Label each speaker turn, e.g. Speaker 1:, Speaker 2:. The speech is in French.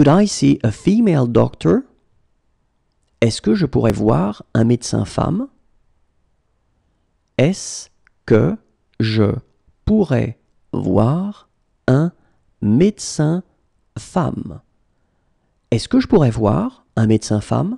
Speaker 1: Could I see a female doctor? Est-ce que je pourrais voir un médecin femme? Est-ce que je pourrais voir un médecin femme? Est-ce que je pourrais voir un médecin femme?